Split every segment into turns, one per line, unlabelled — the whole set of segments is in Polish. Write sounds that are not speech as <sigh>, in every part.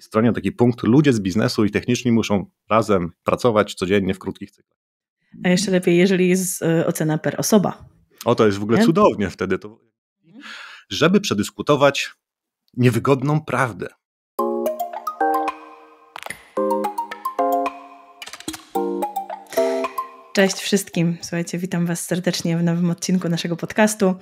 stronie taki punkt, ludzie z biznesu i techniczni muszą razem pracować codziennie w krótkich cyklach.
A jeszcze lepiej, jeżeli jest e, ocena per osoba.
O, to jest w ogóle Nie? cudownie wtedy. To, mhm. żeby przedyskutować niewygodną prawdę.
Cześć wszystkim. Słuchajcie, witam Was serdecznie w nowym odcinku naszego podcastu.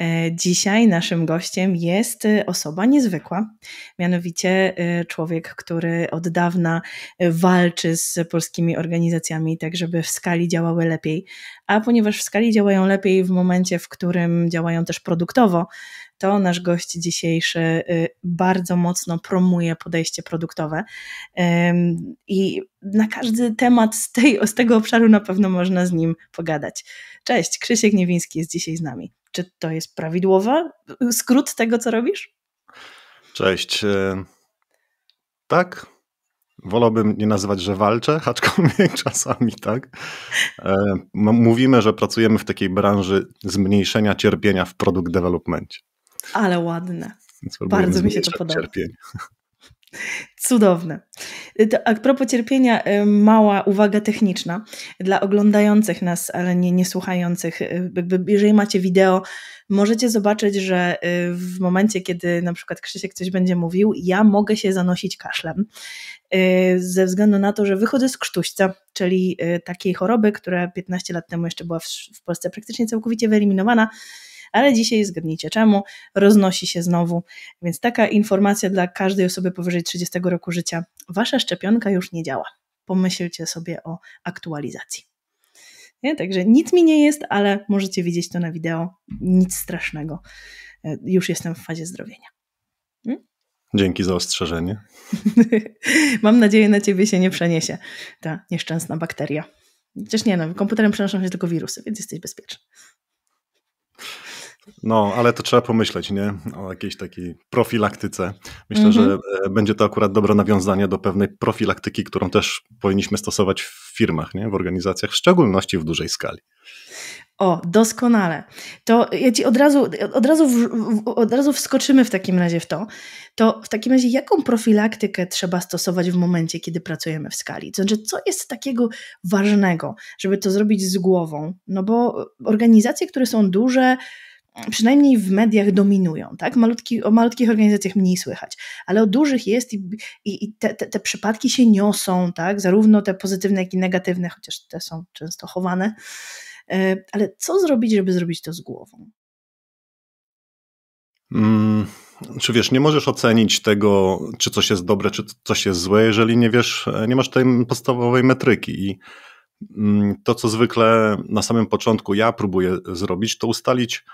E, dzisiaj naszym gościem jest osoba niezwykła, mianowicie e, człowiek, który od dawna e, walczy z polskimi organizacjami, tak żeby w skali działały lepiej. A ponieważ w skali działają lepiej w momencie, w którym działają też produktowo, to nasz gość dzisiejszy y, bardzo mocno promuje podejście produktowe. I na każdy temat z, tej, z tego obszaru na pewno można z nim pogadać. Cześć, Krzysiek Niewiński jest dzisiaj z nami. Czy to jest prawidłowa skrót tego, co robisz?
Cześć. Y, tak. Wolałbym nie nazywać, że walczę, aczkolwiek <laughs> czasami tak. E, mówimy, że pracujemy w takiej branży zmniejszenia cierpienia w produkt development.
Ale ładne.
Bardzo mi się to podoba. Cierpienie.
Cudowne. Y, to a propos cierpienia, y, mała uwaga techniczna dla oglądających nas, ale nie, nie słuchających. Y, jeżeli macie wideo, możecie zobaczyć, że w momencie, kiedy na przykład Krzysiek coś będzie mówił, ja mogę się zanosić kaszlem, ze względu na to, że wychodzę z krztuśca, czyli takiej choroby, która 15 lat temu jeszcze była w Polsce praktycznie całkowicie wyeliminowana, ale dzisiaj zgadnijcie czemu, roznosi się znowu. Więc taka informacja dla każdej osoby powyżej 30 roku życia: wasza szczepionka już nie działa. Pomyślcie sobie o aktualizacji. Nie? Także nic mi nie jest, ale możecie widzieć to na wideo. Nic strasznego. E, już jestem w fazie zdrowienia. Hmm?
Dzięki za ostrzeżenie.
<laughs> Mam nadzieję, na ciebie się nie przeniesie ta nieszczęsna bakteria. Chociaż nie, no, komputerem przenoszą się tylko wirusy, więc jesteś bezpieczny.
No, ale to trzeba pomyśleć, nie? O jakiejś takiej profilaktyce. Myślę, że mhm. e, będzie to akurat dobre nawiązanie do pewnej profilaktyki, którą też powinniśmy stosować w firmach, nie? W organizacjach, w szczególności w dużej skali.
O, doskonale. To ja ci od razu, od razu, w, od razu wskoczymy w takim razie w to. To w takim razie, jaką profilaktykę trzeba stosować w momencie, kiedy pracujemy w skali? znaczy, co jest takiego ważnego, żeby to zrobić z głową? No bo organizacje, które są duże, przynajmniej w mediach dominują, tak? Malutki, o malutkich organizacjach mniej słychać, ale o dużych jest i, i, i te, te, te, przypadki się niosą, tak? Zarówno te pozytywne, jak i negatywne, chociaż te są często chowane. E, ale co zrobić, żeby zrobić to z głową?
Mm, czy wiesz, nie możesz ocenić tego, czy coś jest dobre, czy coś jest złe, jeżeli nie wiesz, nie masz tej podstawowej metryki i mm, to, co zwykle na samym początku ja próbuję zrobić, to ustalić,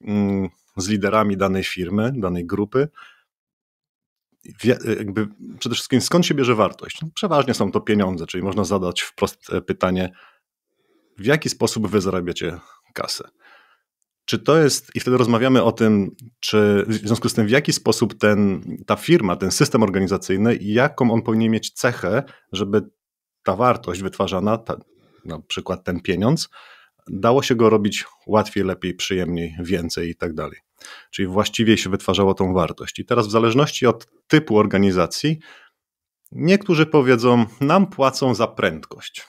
Mm, z liderami danej firmy, danej grupy. E, jakby przede wszystkim skąd się bierze wartość? No, przeważnie są to pieniądze, czyli można zadać wprost e, pytanie, w jaki sposób wy zarabiacie kasę? Czy to jest, i wtedy rozmawiamy o tym, czy w związku z tym, w jaki sposób ten, ta firma, ten system organizacyjny, jaką on powinien mieć cechę, żeby ta wartość wytwarzana, ta, na przykład ten pieniądz, dało się go robić łatwiej, lepiej, przyjemniej, więcej i tak dalej. Czyli właściwie się wytwarzało tą wartość. I teraz w zależności od typu organizacji, niektórzy powiedzą, nam płacą za prędkość.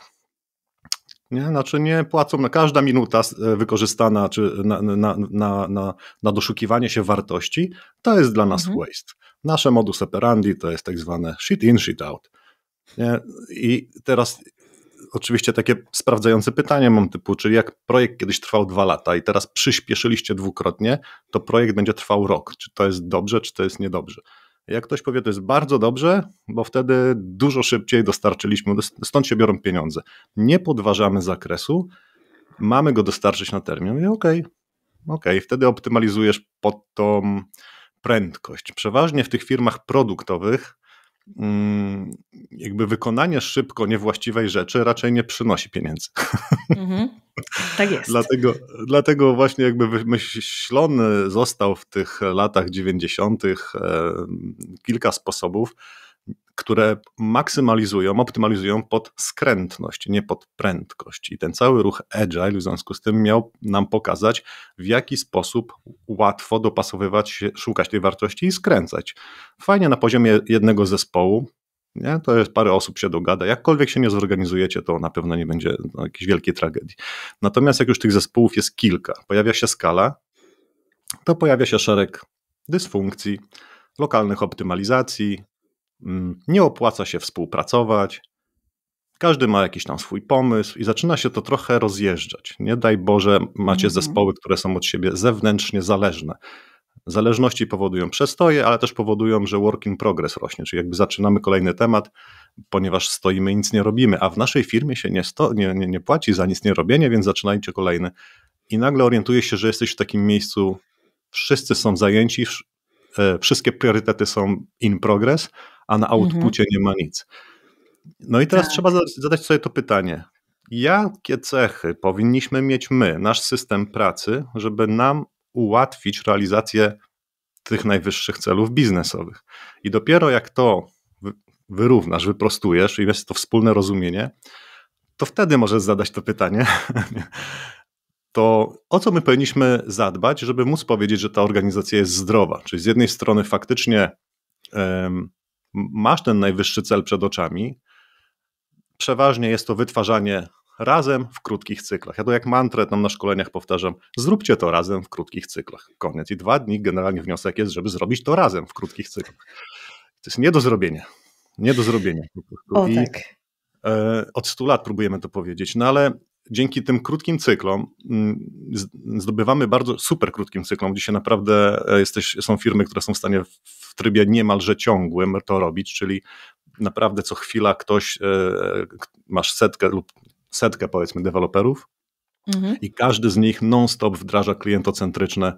Nie? Znaczy nie płacą na no, każda minuta e, wykorzystana czy na, na, na, na, na doszukiwanie się wartości, to jest dla nas mhm. waste. Nasze modus operandi to jest tak zwane shit in, shit out. Nie? I teraz oczywiście takie sprawdzające pytanie mam typu, czyli jak projekt kiedyś trwał dwa lata i teraz przyspieszyliście dwukrotnie, to projekt będzie trwał rok. Czy to jest dobrze, czy to jest niedobrze? Jak ktoś powie, to jest bardzo dobrze, bo wtedy dużo szybciej dostarczyliśmy, stąd się biorą pieniądze. Nie podważamy zakresu, mamy go dostarczyć na termin. I okej, okay, okay, wtedy optymalizujesz pod tą prędkość. Przeważnie w tych firmach produktowych Mm, jakby wykonanie szybko niewłaściwej rzeczy raczej nie przynosi pieniędzy. <laughs> Mhm. Tak jest. dlatego, dlatego właśnie jakby wymyślony został w tych latach 90. kilka sposobów, które maksymalizują, optymalizują pod skrętność, nie pod prędkość. I ten cały ruch agile w związku z tym miał nam pokazać, w jaki sposób łatwo dopasowywać się, szukać tej wartości i skręcać. Fajnie na poziomie jednego zespołu, nie? To jest parę osób się dogada. Jakkolwiek się nie zorganizujecie, to na pewno nie będzie no, jakiejś wielkiej tragedii. Natomiast jak już tych zespołów jest kilka, pojawia się skala, to pojawia się szereg dysfunkcji, lokalnych optymalizacji, Mm, nie opłaca się współpracować, każdy ma jakiś tam swój pomysł i zaczyna się to trochę rozjeżdżać. Nie daj Boże, macie mhm. zespoły, które są od siebie zewnętrznie zależne. Zależności powodują przestoje, ale też powodują, że work in progress rośnie, czyli jakby zaczynamy kolejny temat, ponieważ stoimy i nic nie robimy, a w naszej firmie się nie, sto, nie, nie, nie płaci za nic nie robienie, więc zaczynajcie kolejny. I nagle orientuje się, że jesteś w takim miejscu, wszyscy są zajęci, E, wszystkie priorytety są in progress, a na outputcie mhm. nie ma nic. No i teraz tak. trzeba zadać sobie to pytanie. Jakie cechy powinniśmy mieć my, nasz system pracy, żeby nam ułatwić realizację tych najwyższych celów biznesowych? I dopiero jak to wyrównasz, wyprostujesz i jest to wspólne rozumienie, to wtedy możesz zadać to pytanie, <laughs> to o co my powinniśmy zadbać, żeby móc powiedzieć, że ta organizacja jest zdrowa? Czyli z jednej strony faktycznie um, masz ten najwyższy cel przed oczami, przeważnie jest to wytwarzanie razem w krótkich cyklach. Ja to jak mantrę tam na szkoleniach powtarzam, zróbcie to razem w krótkich cyklach. Koniec. I dwa dni generalnie wniosek jest, żeby zrobić to razem w krótkich cyklach. To jest nie do zrobienia. Nie do zrobienia. O, I tak. E, od stu lat próbujemy to powiedzieć, no ale dzięki tym krótkim cyklom mm, zdobywamy bardzo super krótkim cyklom. się naprawdę e, jesteś, są firmy, które są w stanie w trybie niemalże ciągłym to robić, czyli naprawdę co chwila ktoś, e, masz setkę lub setkę powiedzmy deweloperów, Mhm. I każdy z nich non-stop wdraża klientocentryczne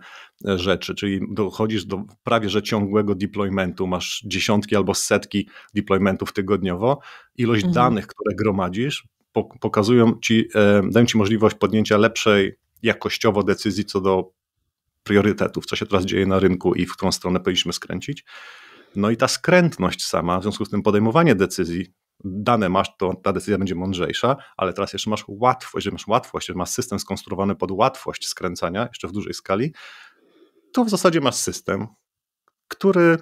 e, rzeczy, czyli dochodzisz do prawie że ciągłego deploymentu, masz dziesiątki albo setki deploymentów tygodniowo. Ilość mhm. danych, które gromadzisz, pokazują ci, e, dają ci możliwość podjęcia lepszej jakościowo decyzji co do priorytetów, co się teraz dzieje na rynku i w którą stronę powinniśmy skręcić. No i ta skrętność sama, w związku z tym podejmowanie decyzji, dane masz, to ta decyzja będzie mądrzejsza, ale teraz jeszcze masz łatwość, że masz łatwość, że masz system skonstruowany pod łatwość skręcania, jeszcze w dużej skali, to w zasadzie masz system, który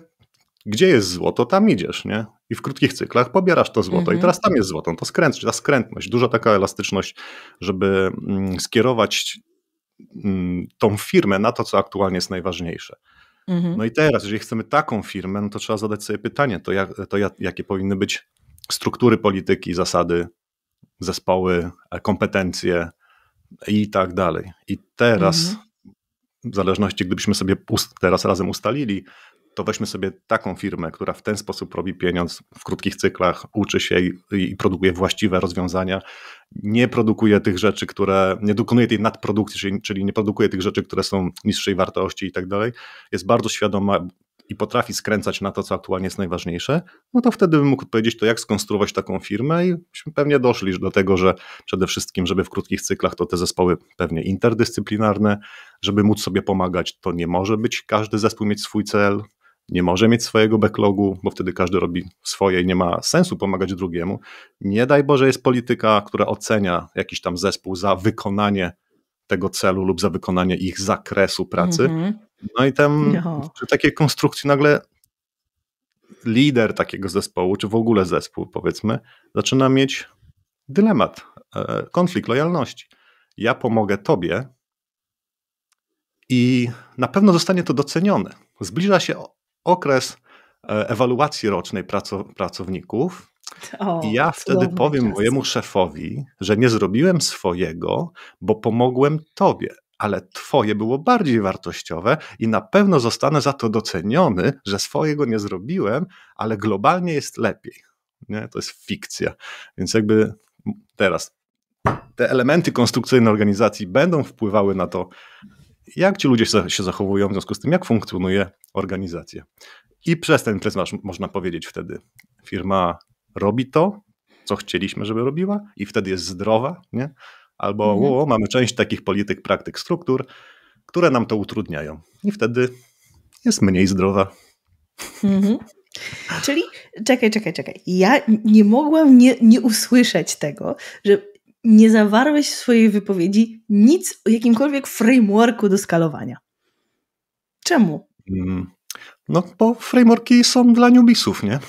gdzie jest złoto, tam idziesz, nie? i w krótkich cyklach pobierasz to złoto i mhm. teraz tam jest złoto, no to skręcisz, ta skrętność, duża taka elastyczność, żeby mm, skierować mm, tą firmę na to, co aktualnie jest najważniejsze. Mhm. No i teraz, jeżeli chcemy taką firmę, no to trzeba zadać sobie pytanie, to, jak, to jak, jakie powinny być struktury polityki, zasady, zespoły, e, kompetencje i tak dalej. I teraz, mhm. w zależności, gdybyśmy sobie teraz razem ustalili, to weźmy sobie taką firmę, która w ten sposób robi pieniądz w krótkich cyklach, uczy się i, i, produkuje właściwe rozwiązania, nie produkuje tych rzeczy, które, nie dokonuje tej nadprodukcji, czyli, czyli nie produkuje tych rzeczy, które są niższej wartości i tak dalej, jest bardzo świadoma i potrafi skręcać na to, co aktualnie jest najważniejsze, no to wtedy bym mógł powiedzieć to, jak skonstruować taką firmę i byśmy pewnie doszli do tego, że przede wszystkim, żeby w krótkich cyklach to te zespoły pewnie interdyscyplinarne, żeby móc sobie pomagać, to nie może być każdy zespół mieć swój cel, nie może mieć swojego backlogu, bo wtedy każdy robi swoje i nie ma sensu pomagać drugiemu. Nie daj Boże, jest polityka, która ocenia jakiś tam zespół za wykonanie tego celu lub za wykonanie ich zakresu pracy. Mm -hmm. No i tam przy takiej konstrukcji nagle lider takiego zespołu, czy w ogóle zespół powiedzmy, zaczyna mieć dylemat, e, konflikt lojalności. Ja pomogę tobie i na pewno zostanie to docenione. Zbliża się okres e, ewaluacji rocznej pracowników.
O, I ja wtedy powiem czas. mojemu
szefowi, że nie zrobiłem swojego, bo pomogłem tobie, ale twoje było bardziej wartościowe i na pewno zostanę za to doceniony, że swojego nie zrobiłem, ale globalnie jest lepiej. Nie? To jest fikcja. Więc jakby teraz te elementy konstrukcyjne organizacji będą wpływały na to, jak ci ludzie się zachowują, w związku z tym, jak funkcjonuje organizacja. I przez ten pryzmat można powiedzieć wtedy, firma robi to, co chcieliśmy, żeby robiła, i wtedy jest zdrowa, nie? albo mhm. o, mamy część takich polityk, praktyk, struktur, które nam to utrudniają, i wtedy jest mniej zdrowa.
Mhm. <laughs> Czyli czekaj, czekaj, czekaj. Ja nie mogłam nie, nie usłyszeć tego, że nie zawarłeś w swojej wypowiedzi nic o jakimkolwiek frameworku do skalowania. Czemu?
Mm. No, bo frameworki są dla newbisów, nie?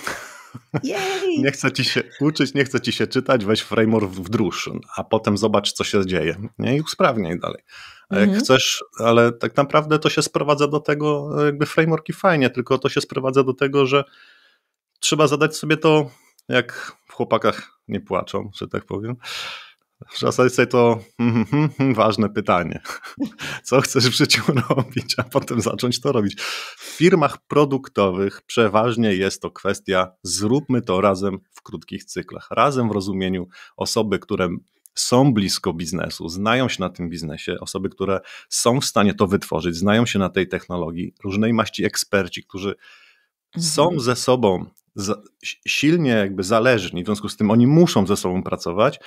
Jej. Nie chce ci się uczyć, nie chce ci się czytać, weź framework wdróż, a potem zobacz, co się dzieje. Nie? I usprawniaj dalej. A jak mhm. chcesz, ale tak naprawdę to się sprowadza do tego, jakby frameworki fajnie, tylko to się sprowadza do tego, że trzeba zadać sobie to, jak w chłopakach nie płaczą, że tak powiem, Zasadniczo to mm, mm, mm, ważne pytanie. <laughs> Co chcesz w życiu robić, a potem zacząć to robić? W firmach produktowych przeważnie jest to kwestia zróbmy to razem w krótkich cyklach. Razem w rozumieniu osoby, które są blisko biznesu, znają się na tym biznesie, osoby, które są w stanie to wytworzyć, znają się na tej technologii, różnej maści eksperci, którzy mhm. są ze sobą silnie jakby zależni, w związku z tym oni muszą ze sobą pracować,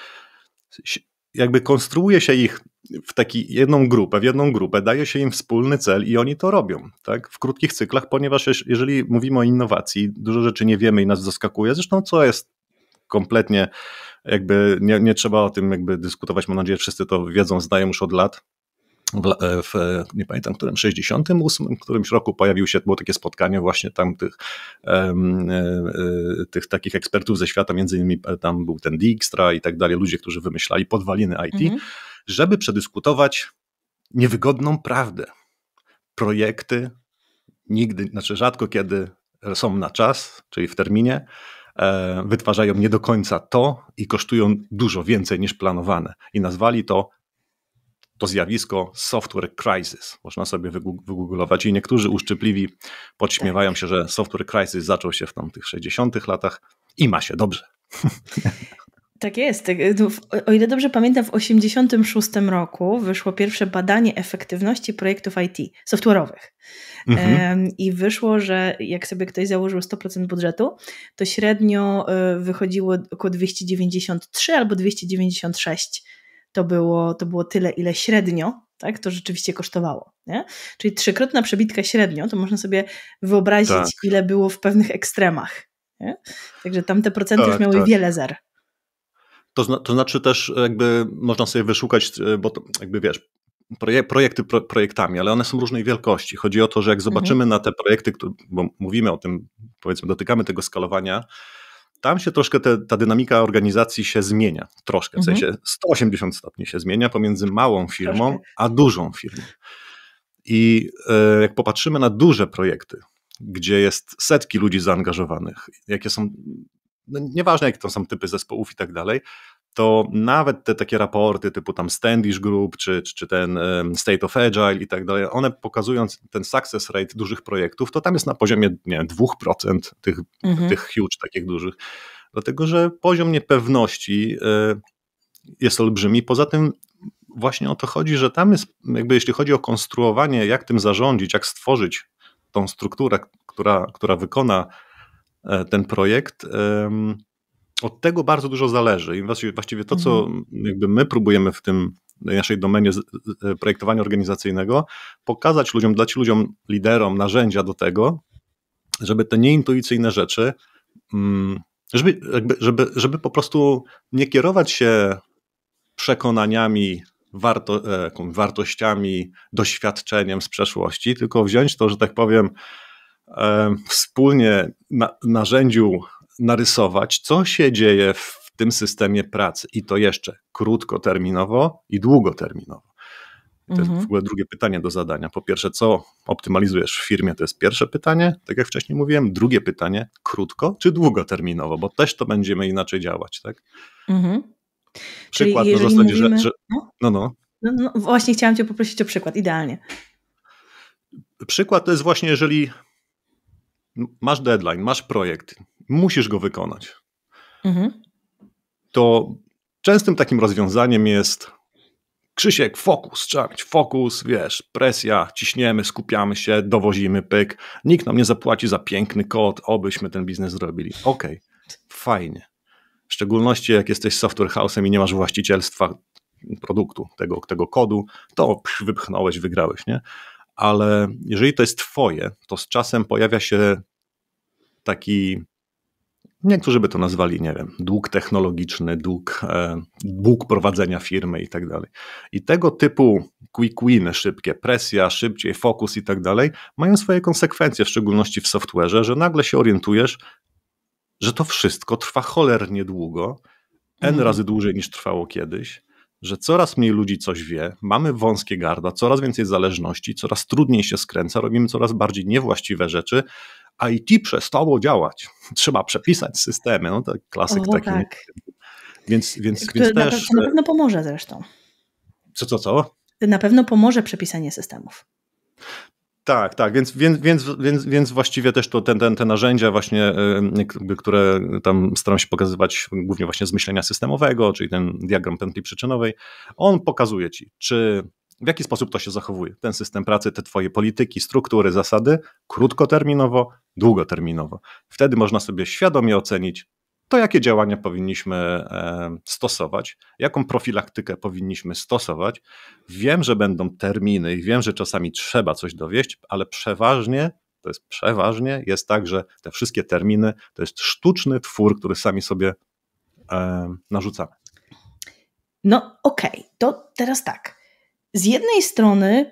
jakby konstruuje się ich w taki jedną grupę, w jedną grupę, daje się im wspólny cel i oni to robią, tak? W krótkich cyklach, ponieważ jeżeli mówimy o innowacji, dużo rzeczy nie wiemy i nas zaskakuje, zresztą co jest kompletnie jakby nie, nie trzeba o tym jakby dyskutować, mam nadzieję, że wszyscy to wiedzą, znają już od lat, w, e, e, nie pamiętam, którym 68, którymś roku pojawił się, było takie spotkanie właśnie tam tych, um, tych takich ekspertów ze świata, między innymi tam był ten Dijkstra i tak dalej, ludzie, którzy wymyślali podwaliny IT, mhm. żeby przedyskutować niewygodną prawdę. Projekty nigdy, znaczy rzadko kiedy są na czas, czyli w terminie, wytwarzają nie do końca to i kosztują dużo więcej niż planowane. I nazwali to to zjawisko software crisis. Można sobie wygooglować i niektórzy uszczypliwi podśmiewają tak. się, że software crisis zaczął się w tamtych 60 latach i ma się dobrze. <laughs>
Tak jest. Tak, y, o ile dobrze pamiętam, w 1986 roku wyszło pierwsze badanie efektywności projektów IT, software'owych. Mhm. I wyszło, że jak sobie ktoś założył 100% budżetu, to średnio y, wychodziło około 293 albo 296 to było, to było tyle, ile średnio, tak, to rzeczywiście kosztowało. Nie? Czyli trzykrotna przebitka średnio, to można sobie wyobrazić, tak. ile było w pewnych ekstremach. Nie? Także tamte procenty tak, już miały tak. wiele zer.
To, zna, to znaczy też jakby można sobie wyszukać, e, bo to jakby wiesz, projekty projektami, ale one są różnej wielkości. Chodzi o to, że jak mhm. zobaczymy mhm. na te projekty, bo mówimy o tym, powiedzmy, dotykamy tego skalowania, tam się troszkę te, ta dynamika organizacji się zmienia. Troszkę, w mhm. sensie 180 stopni się zmienia pomiędzy małą firmą troszkę. a dużą firmą. I e, jak popatrzymy na duże projekty, gdzie jest setki ludzi zaangażowanych, jakie są, no nieważne jakie to są typy zespołów i tak dalej, to nawet te takie raporty typu tam Standish Group, czy, czy ten State of Agile i tak dalej, one pokazując ten success rate dużych projektów, to tam jest na poziomie nie, 2% tych, mhm. tych huge takich dużych. Dlatego, że poziom niepewności e, jest olbrzymi. Poza tym właśnie o to chodzi, że tam jest, jakby jeśli chodzi o konstruowanie, jak tym zarządzić, jak stworzyć tą strukturę, która, która wykona e, ten projekt, od tego bardzo dużo zależy. I właściwie to, co mhm. jakby my próbujemy w tym naszej domenie e, projektowania organizacyjnego, pokazać ludziom, dać ludziom, liderom narzędzia do tego, żeby te nieintuicyjne rzeczy, mm, żeby, żeby, żeby po prostu nie kierować się przekonaniami, warto, e, wartościami, doświadczeniem z przeszłości, tylko wziąć to, że tak powiem, e, wspólnie na narzędziu narysować, co się dzieje w tym systemie pracy i to jeszcze krótkoterminowo i długoterminowo. To jest mhm. w ogóle drugie pytanie do zadania. Po pierwsze, co optymalizujesz w firmie? To jest pierwsze pytanie, tak jak wcześniej mówiłem. Drugie pytanie, krótko czy długoterminowo, bo też to będziemy inaczej działać, tak? Mhm. Przykład na no, zasadzie, mówimy... że, że, no? no, no.
No, no. Właśnie chciałam Cię poprosić o przykład, idealnie.
Przykład to jest właśnie, jeżeli masz deadline, masz projekt, musisz go wykonać. Mhm. To częstym takim rozwiązaniem jest Krzysiek, fokus, trzeba mieć fokus, wiesz, presja, ciśniemy, skupiamy się, dowozimy, pyk. Nikt nam nie zapłaci za piękny kod, obyśmy ten biznes zrobili. Okej, okay, fajnie. W szczególności jak jesteś software house'em i nie masz właścicielstwa produktu, tego, tego kodu, to wypchnąłeś, wygrałeś, nie? Ale jeżeli to jest twoje, to z czasem pojawia się taki Niektórzy by to nazwali, nie wiem, dług technologiczny, dług, e, dług prowadzenia firmy i tak dalej. I tego typu quick winy szybkie, presja, szybciej, fokus i tak dalej, mają swoje konsekwencje, w szczególności w software, że nagle się orientujesz, że to wszystko trwa cholernie długo, n mhm. razy dłużej niż trwało kiedyś, że coraz mniej ludzi coś wie, mamy wąskie gardła, coraz więcej zależności, coraz trudniej się skręca, robimy coraz bardziej niewłaściwe rzeczy, IT przestało działać. <laughs> Trzeba przepisać systemy. No to klasyk o, taki. Tak. Więc, więc, Który więc na też. Na pewno
pomoże zresztą.
Co, co, co?
Na pewno pomoże przepisanie systemów.
Tak, tak, więc, więc, więc, więc, więc właściwie też to ten, ten, te narzędzia właśnie, y, które tam staram się pokazywać głównie właśnie z myślenia systemowego, czyli ten diagram pętli przyczynowej, on pokazuje ci, czy w jaki sposób to się zachowuje, ten system pracy, te twoje polityki, struktury, zasady, krótkoterminowo, długoterminowo. Wtedy można sobie świadomie ocenić, to jakie działania powinniśmy e, stosować, jaką profilaktykę powinniśmy stosować. Wiem, że będą terminy i wiem, że czasami trzeba coś dowieść, ale przeważnie, to jest przeważnie, jest tak, że te wszystkie terminy to jest sztuczny twór, który sami sobie e, narzucamy.
No okej, okay. to teraz tak. Z jednej strony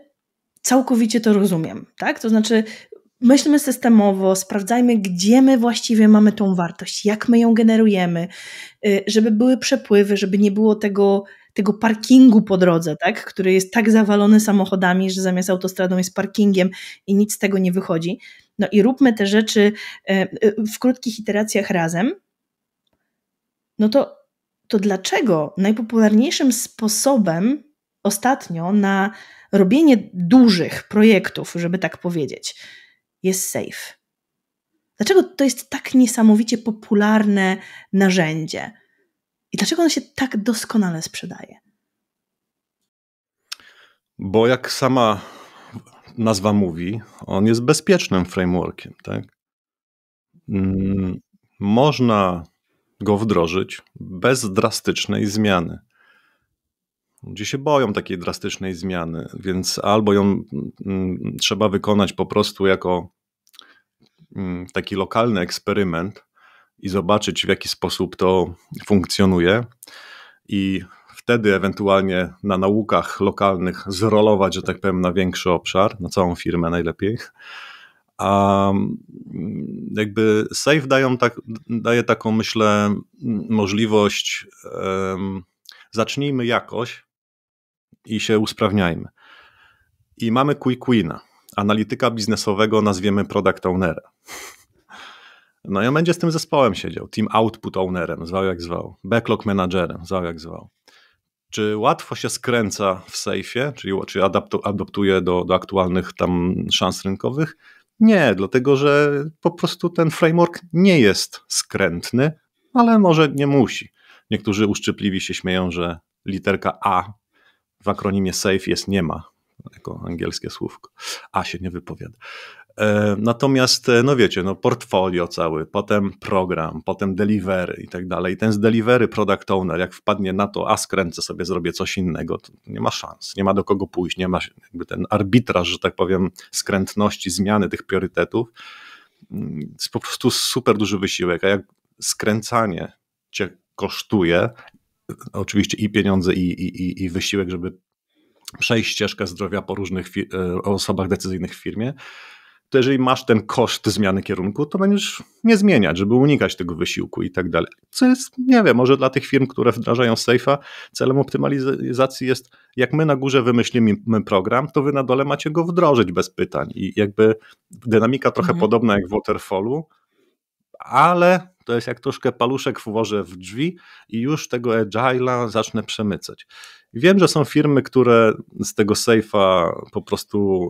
całkowicie to rozumiem, tak? To znaczy Myślmy systemowo, sprawdzajmy, gdzie my właściwie mamy tą wartość, jak my ją generujemy, y, żeby były przepływy, żeby nie było tego, tego parkingu po drodze, tak? który jest tak zawalony samochodami, że zamiast autostradą jest parkingiem i nic z tego nie wychodzi. No i róbmy te rzeczy e, e, w krótkich iteracjach razem. No to, to dlaczego najpopularniejszym sposobem ostatnio na robienie dużych projektów, żeby tak powiedzieć, jest safe. Dlaczego to jest tak niesamowicie popularne narzędzie? I dlaczego ono się tak doskonale sprzedaje?
Bo jak sama nazwa mówi, on jest bezpiecznym frameworkiem, tak? Mm, można go wdrożyć bez drastycznej zmiany. Ludzie się boją takiej drastycznej zmiany, więc albo ją mm, trzeba wykonać po prostu jako mm, taki lokalny eksperyment i zobaczyć, w jaki sposób to funkcjonuje, i wtedy ewentualnie na naukach lokalnych zrolować, że tak powiem, na większy obszar, na całą firmę najlepiej. A mm, jakby Safe dają tak, daje taką, myślę, możliwość. Um, zacznijmy jakoś, i się usprawniajmy. I mamy quick wina, analityka biznesowego, nazwiemy product ownera. No i on będzie z tym zespołem siedział, team output ownerem, zwał jak zwał, backlog managerem, zwał jak zwał. Czy łatwo się skręca w sejfie, czyli czy adaptu, adoptuje do, do aktualnych tam szans rynkowych? Nie, dlatego że po prostu ten framework nie jest skrętny, ale może nie musi. Niektórzy uszczypliwi się śmieją, że literka A w akronimie SAFE jest nie ma, jako angielskie słówko. A się nie wypowiada. E, natomiast, e, no wiecie, no portfolio cały, potem program, potem delivery i tak dalej. I ten z delivery product owner, jak wpadnie na to, a skręcę sobie, zrobię coś innego, to nie ma szans, nie ma do kogo pójść, nie ma jakby ten arbitraż, że tak powiem, skrętności, zmiany tych priorytetów. Mm, jest po prostu super duży wysiłek, a jak skręcanie cię kosztuje oczywiście i pieniądze, i, i, i wysiłek, żeby przejść ścieżkę zdrowia po różnych e, osobach decyzyjnych w firmie, to jeżeli masz ten koszt zmiany kierunku, to będziesz nie zmieniać, żeby unikać tego wysiłku i tak dalej. Co jest, nie wiem, może dla tych firm, które wdrażają Safe'a, celem optymalizacji jest, jak my na górze wymyślimy program, to wy na dole macie go wdrożyć bez pytań. I jakby dynamika trochę mhm. podobna jak w Waterfallu, ale to jest jak troszkę paluszek włożę w drzwi i już tego agile'a zacznę przemycać. wiem, że są firmy, które z tego safe'a po prostu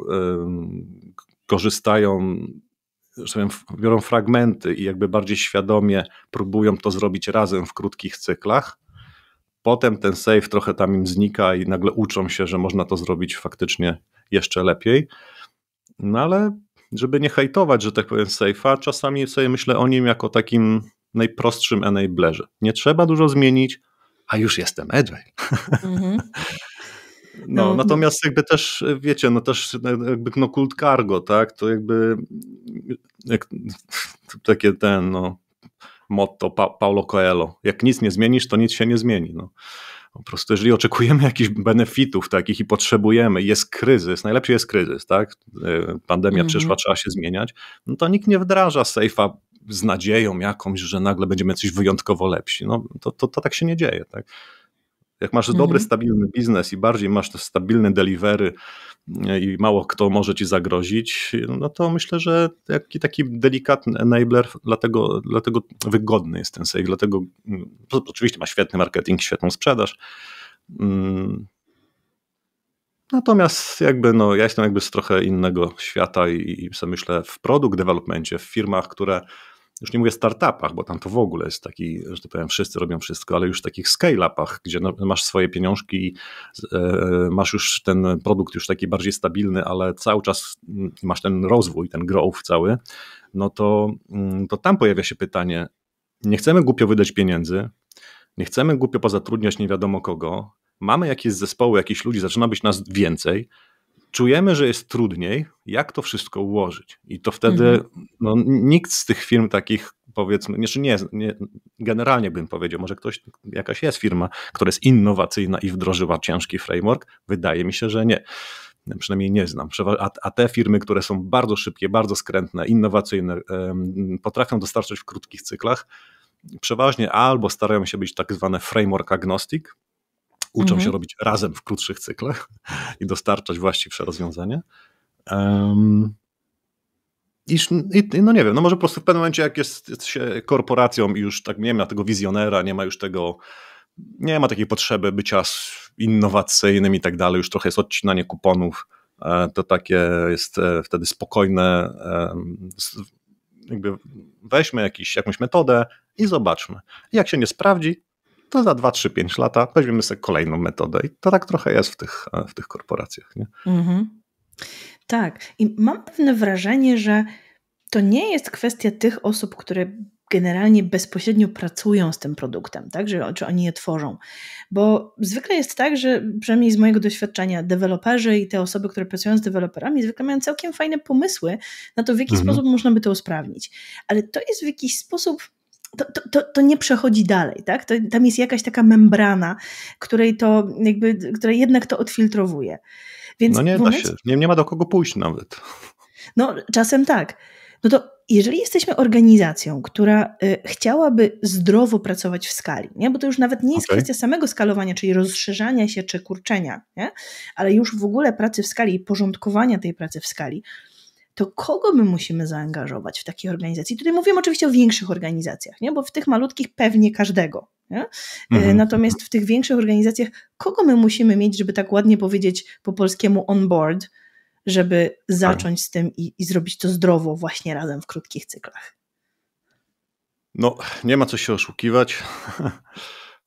korzystają, że tak wiem, biorą fragmenty i jakby bardziej świadomie próbują to zrobić razem w krótkich cyklach. Potem ten safe trochę tam im znika i nagle uczą się, że można to zrobić faktycznie jeszcze lepiej. No ale żeby nie hejtować, że tak powiem, safe'a, czasami sobie myślę o nim jako takim najprostszym enablerze. Nie trzeba dużo zmienić, a już jestem agile. Mm-hmm. No, no, natomiast jakby też, wiecie, no też jakby no kult cargo, tak, to jakby jak, takie ten, no, motto pa- Paulo Coelho, jak nic nie zmienisz, to nic się nie zmieni, no. Po prostu, jeżeli oczekujemy jakichś benefitów takich i potrzebujemy, jest kryzys, najlepszy jest kryzys, tak? E, pandemia mhm. przyszła, trzeba się zmieniać, no to nikt nie wdraża sejfa z nadzieją jakąś, że nagle będziemy coś wyjątkowo lepsi. No to, to, to tak się nie dzieje, tak? Jak masz mhm. dobry, stabilny biznes i bardziej masz te stabilne delivery e, i mało kto może ci zagrozić, no to myślę, że taki, taki delikatny enabler, dlatego, dlatego wygodny jest ten sejk, dlatego mm, oczywiście ma świetny marketing, świetną sprzedaż. Mm. Natomiast jakby no, ja jestem jakby z trochę innego świata i, i sobie myślę w produkt developmentie, w firmach, które już nie mówię startupach, bo tam to w ogóle jest taki, że to tak powiem, wszyscy robią wszystko, ale już takich scale-upach, gdzie no, masz swoje pieniążki i e, masz już ten produkt już taki bardziej stabilny, ale cały czas mm, masz ten rozwój, ten growth cały, no to, mm, to tam pojawia się pytanie, nie chcemy głupio wydać pieniędzy, nie chcemy głupio pozatrudniać nie wiadomo kogo, mamy jakieś zespoły, jakichś ludzi, zaczyna być nas więcej, czujemy, że jest trudniej, jak to wszystko ułożyć. I to wtedy mhm. no, nikt z tych firm takich powiedzmy, znaczy nie, nie, generalnie bym powiedział, może ktoś, jakaś jest firma, która jest innowacyjna i wdrożyła ciężki framework? Wydaje mi się, że nie. Przynajmniej nie znam. A, a te firmy, które są bardzo szybkie, bardzo skrętne, innowacyjne, potrafią dostarczać w krótkich cyklach, przeważnie albo starają się być tak zwane framework agnostic,
uczą mhm. się robić
razem w krótszych cyklach <laughs> i dostarczać właściwsze rozwiązania. Um, i, no nie wiem, no może po prostu w pewnym momencie, jak jest, jest się korporacją i już tak nie ma tego wizjonera, nie ma już tego, nie ma takiej potrzeby bycia innowacyjnym i tak dalej, już trochę jest odcinanie kuponów, e, to takie jest e, wtedy spokojne, jakby weźmy jakiś, jakąś metodę i zobaczmy. Jak się nie sprawdzi, to no, za 2, 3, 5 lata weźmiemy sobie kolejną metodę. I to tak trochę jest w tych, e, w tych korporacjach. Nie?
Mhm. Tak. I mam pewne wrażenie, że to nie jest kwestia tych osób, które generalnie bezpośrednio pracują z tym produktem, tak? Że, czy oni je tworzą. Bo zwykle jest tak, że przynajmniej z mojego doświadczenia, deweloperzy i te osoby, które pracują z deweloperami, zwykle mają całkiem fajne pomysły na to, w jaki mhm. sposób można by to usprawnić. Ale to jest w jakiś sposób to, to, to nie przechodzi dalej, tak? To, tam jest jakaś taka membrana, której to jakby, która jednak to odfiltrowuje. Więc no nie da się,
nie, nie ma do kogo pójść nawet.
No czasem tak. No to jeżeli jesteśmy organizacją, która y, chciałaby zdrowo pracować w skali, nie? bo to już nawet nie jest okay. kwestia samego skalowania, czyli rozszerzania się czy kurczenia, nie? ale już w ogóle pracy w skali i porządkowania tej pracy w skali, to kogo my musimy zaangażować w takiej organizacji? Tutaj mówimy oczywiście o większych organizacjach, nie? bo w tych malutkich pewnie każdego. E, mhm. Natomiast w tych większych organizacjach, kogo my musimy mieć, żeby tak ładnie powiedzieć po polskiemu on board, żeby zacząć z tym i, i zrobić to zdrowo, właśnie razem w krótkich cyklach?
No, nie ma co się oszukiwać. <laughs>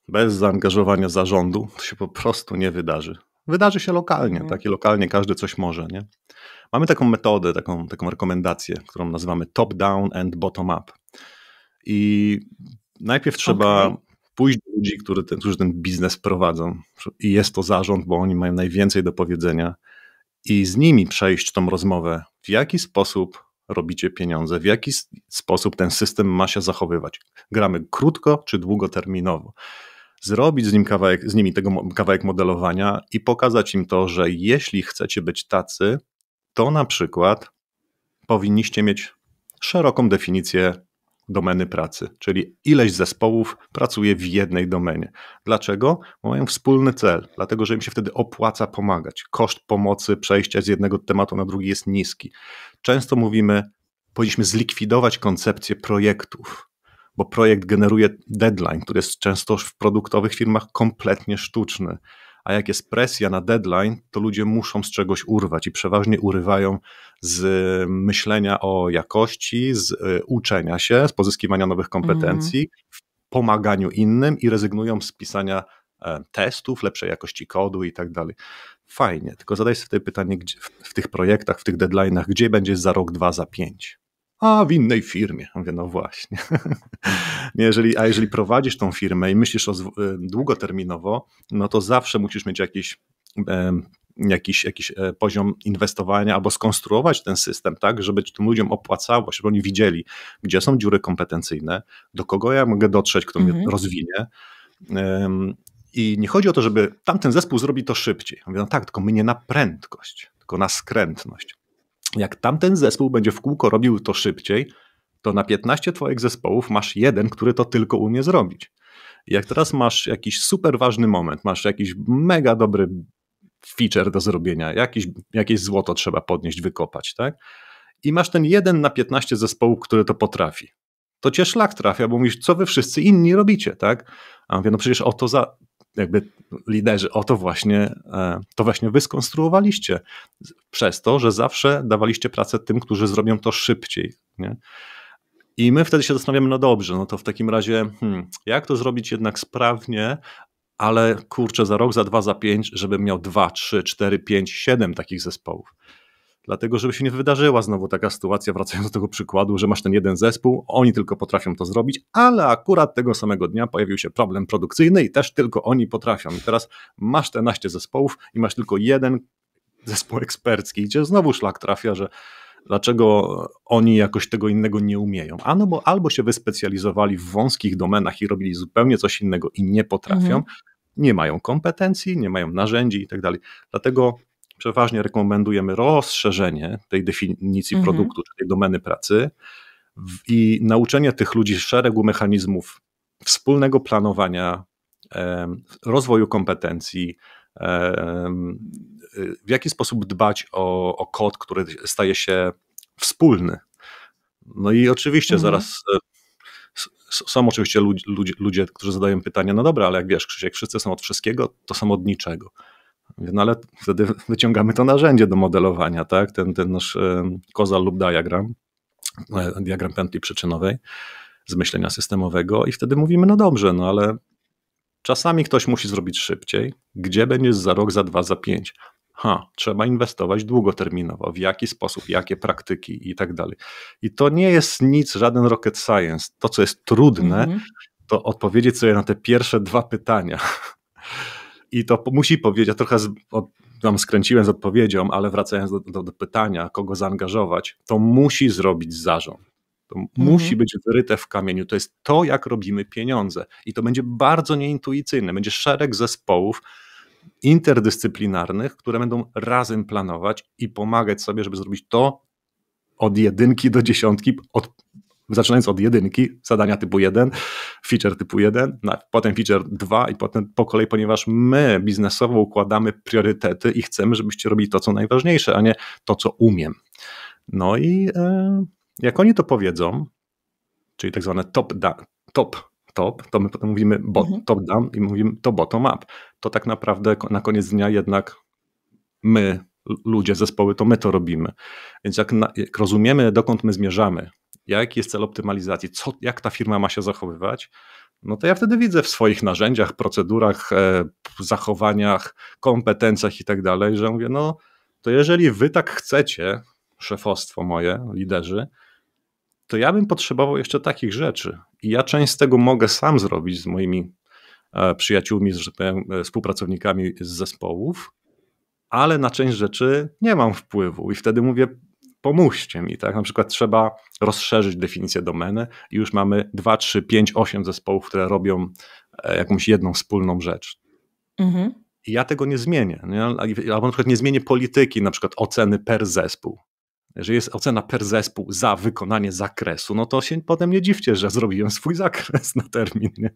Bez zaangażowania zarządu to się po prostu nie wydarzy. Wydarzy się lokalnie, mhm. tak? I lokalnie każdy coś może, nie? Mamy taką metodę, taką, taką rekomendację, którą nazywamy top-down and bottom-up. I najpierw trzeba okay. pójść do ludzi, którzy ten, którzy ten biznes prowadzą. I jest to zarząd, bo oni mają najwięcej do powiedzenia. I z nimi przejść tą rozmowę, w jaki sposób robicie pieniądze, w jaki sposób ten system ma się zachowywać. Gramy krótko czy długoterminowo. Zrobić z, nim kawałek, z nimi tego kawałek modelowania i pokazać im to, że jeśli chcecie być tacy, to na przykład powinniście mieć szeroką definicję domeny pracy, czyli ileś zespołów pracuje w jednej domenie. Dlaczego? Bo mają wspólny cel, dlatego że im się wtedy opłaca pomagać. Koszt pomocy przejścia z jednego tematu na drugi jest niski. Często mówimy, powinniśmy zlikwidować koncepcję projektów, bo projekt generuje deadline, który jest często w produktowych firmach kompletnie sztuczny a jak jest presja na deadline, to ludzie muszą z czegoś urwać i przeważnie urywają z myślenia o jakości, z y, uczenia się, z pozyskiwania nowych kompetencji, mm. w pomaganiu innym i rezygnują z pisania e, testów, lepszej jakości kodu i tak dalej. Fajnie, tylko zadaj sobie pytanie, gdzie, w, tych projektach, w tych deadline'ach, gdzie będziesz za rok, dwa, za pięć? a w innej firmie. Mówię, no właśnie. <laughs> jeżeli, a jeżeli prowadzisz tą firmę i myślisz o e, długoterminowo, no to zawsze musisz mieć jakiś, e, jakiś, jakiś e, poziom inwestowania albo skonstruować ten system tak, żeby tym ludziom opłacało się, żeby oni widzieli, gdzie są dziury kompetencyjne, do kogo ja mogę dotrzeć, kto mnie mhm. rozwinie. I nie chodzi o to, żeby tamten zespół zrobi to szybciej. Mówię, no tak, tylko my nie na prędkość, tylko na skrętność. Jak tamten zespół będzie w kółko robił to szybciej, to na 15 twoich zespołów masz jeden, który to tylko umie zrobić. Jak teraz masz jakiś super ważny moment, masz jakiś mega dobry feature do zrobienia, jakiś, jakieś złoto trzeba podnieść, wykopać, tak? I masz ten jeden na 15 zespołów, który to potrafi. To cię szlak trafia, bo mówisz, co wy wszyscy inni robicie, tak? A mówię, no przecież o to, za, jakby liderzy o to właśnie, e, to właśnie wy skonstruowaliście przez to, że zawsze dawaliście pracę tym, którzy zrobią to szybciej. Nie? I my wtedy się zastanawiamy, no dobrze, no to w takim razie, hmm, jak to zrobić jednak sprawnie, ale kurczę, za rok, za dwa, za pięć, żebym miał dwa, trzy, cztery, pięć, siedem takich zespołów dlatego żeby się nie wydarzyła znowu taka sytuacja, wracając do tego przykładu, że masz ten jeden zespół, oni tylko potrafią to zrobić, ale akurat tego samego dnia pojawił się problem produkcyjny i też tylko oni potrafią. I teraz masz te naście zespołów i masz tylko jeden zespół ekspercki, gdzie znowu szlak trafia, że dlaczego oni jakoś tego innego nie umieją. A no bo albo się wyspecjalizowali w wąskich domenach i robili zupełnie coś innego i nie potrafią, mhm. nie mają kompetencji, nie mają narzędzi i tak dalej. Dlatego przeważnie rekomendujemy rozszerzenie tej definicji mhm. produktu czy tej domeny pracy i nauczenie tych ludzi szeregu mechanizmów wspólnego planowania, rozwoju kompetencji, w jaki sposób dbać o, o kod, który staje się wspólny. No i oczywiście mhm. zaraz e, są oczywiście ludzie, ludzie, ludzie, którzy zadają pytania, no dobra, ale jak wiesz, Krzysiek, wszyscy są od wszystkiego, to są od niczego. No ale wtedy wyciągamy to narzędzie do modelowania, tak? ten, ten nasz e, kozal lub diagram, e, diagram pętli przyczynowej z myślenia systemowego i wtedy mówimy, no dobrze, no ale czasami ktoś musi zrobić szybciej, gdzie będziesz za rok, za dwa, za pięć. Ha, trzeba inwestować długoterminowo, w jaki sposób, jakie praktyki i tak dalej. I to nie jest nic, żaden rocket science. To, co jest trudne, mm -hmm. to odpowiedzieć sobie na te pierwsze dwa pytania i to musi powiedzieć, ja trochę z, tam skręciłem z odpowiedzią, ale wracając do, do, do pytania, kogo zaangażować, to musi zrobić zarząd. To mhm. musi być wyryte w kamieniu. To jest to, jak robimy pieniądze. I to będzie bardzo nieintuicyjne. Będzie szereg zespołów interdyscyplinarnych, które będą razem planować i pomagać sobie, żeby zrobić to od jedynki do dziesiątki, od zaczynając od jedynki, zadania typu 1, feature typu 1, no, potem feature 2 i potem po kolei, ponieważ my biznesowo układamy priorytety i chcemy, żebyście robili to, co najważniejsze, a nie to, co umiem. No i e, jak oni to powiedzą, czyli tak zwane top, da, top top, to my potem mówimy bot, mhm. top down i mówimy to bottom up. To tak naprawdę na koniec dnia jednak my, ludzie, zespoły, to my to robimy. Więc jak, na, jak rozumiemy, dokąd my zmierzamy, jaki jest cel optymalizacji, co, jak ta firma ma się zachowywać, no to ja wtedy widzę w swoich narzędziach, procedurach, e, zachowaniach, kompetencjach i tak dalej, że mówię, no to jeżeli wy tak chcecie, szefostwo moje, liderzy, to ja bym potrzebował jeszcze takich rzeczy. I ja część z tego mogę sam zrobić z moimi e, przyjaciółmi, z e, współpracownikami z zespołów, ale na część rzeczy nie mam wpływu. I wtedy mówię, pomóżcie mi, tak? Na przykład trzeba rozszerzyć definicję domeny i już mamy 2, 3, 5, 8 zespołów, które robią e, jakąś jedną wspólną rzecz. Mhm. I ja tego nie zmienię. Nie? Albo na przykład nie zmienię polityki, na przykład oceny per zespół. Jeżeli jest ocena per zespół za wykonanie zakresu, no to się potem nie dziwcie, że zrobiłem swój zakres na termin. Nie?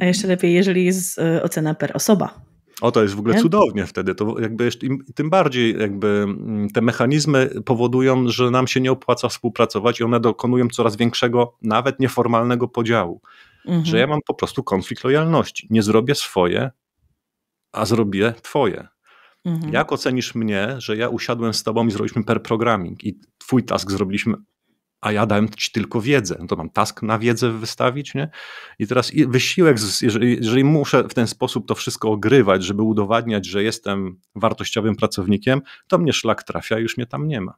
A jeszcze lepiej, jeżeli jest e, ocena per osoba.
O, to jest w ogóle nie? cudownie wtedy. To jakby jeszcze, tym bardziej jakby mm, te mechanizmy powodują, że nam się nie opłaca współpracować i one dokonują coraz większego, nawet nieformalnego podziału. Mhm. Że ja mhm. mam po prostu konflikt lojalności. Nie zrobię swoje, a zrobię twoje. Mhm. Jak ocenisz mnie, że ja usiadłem z tobą i zrobiliśmy per programming i twój task zrobiliśmy a ja dałem ci tylko wiedzę. No to mam task na wiedzę wystawić, nie? I teraz wysiłek, jeżeli, jeżeli muszę w ten sposób to wszystko ogrywać, żeby udowadniać, że jestem wartościowym pracownikiem, to mnie szlak trafia i już mnie tam nie ma.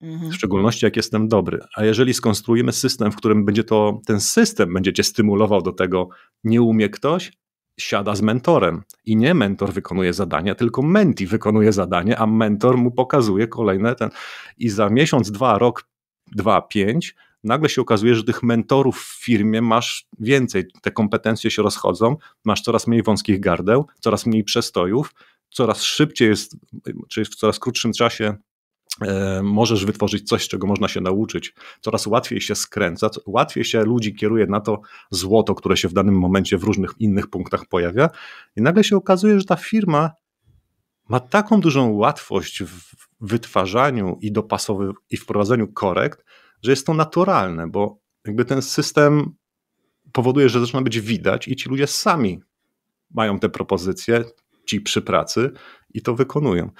Mhm. W szczególności jak jestem dobry. A jeżeli skonstruujemy system, w którym będzie to, ten system będzie cię stymulował do tego, nie umie ktoś, siada z mentorem. I nie mentor wykonuje zadania, tylko menti wykonuje zadanie, a mentor mu pokazuje kolejne ten. I za miesiąc, dwa, rok, dwa, pięć, nagle się okazuje, że tych mentorów w firmie masz więcej, te kompetencje się rozchodzą, masz coraz mniej wąskich gardeł, coraz mniej przestojów, coraz szybciej jest, czyli w coraz krótszym czasie e, możesz wytworzyć coś, czego można się nauczyć, coraz łatwiej się skręca, łatwiej się ludzi kieruje na to złoto, które się w danym momencie w różnych innych punktach pojawia i nagle się okazuje, że ta firma ma taką dużą łatwość w wytwarzaniu i dopasowy i wprowadzeniu korekt, że jest to naturalne, bo jakby ten system powoduje, że zaczyna być widać i ci ludzie sami mają te propozycje, ci przy pracy i to wykonują.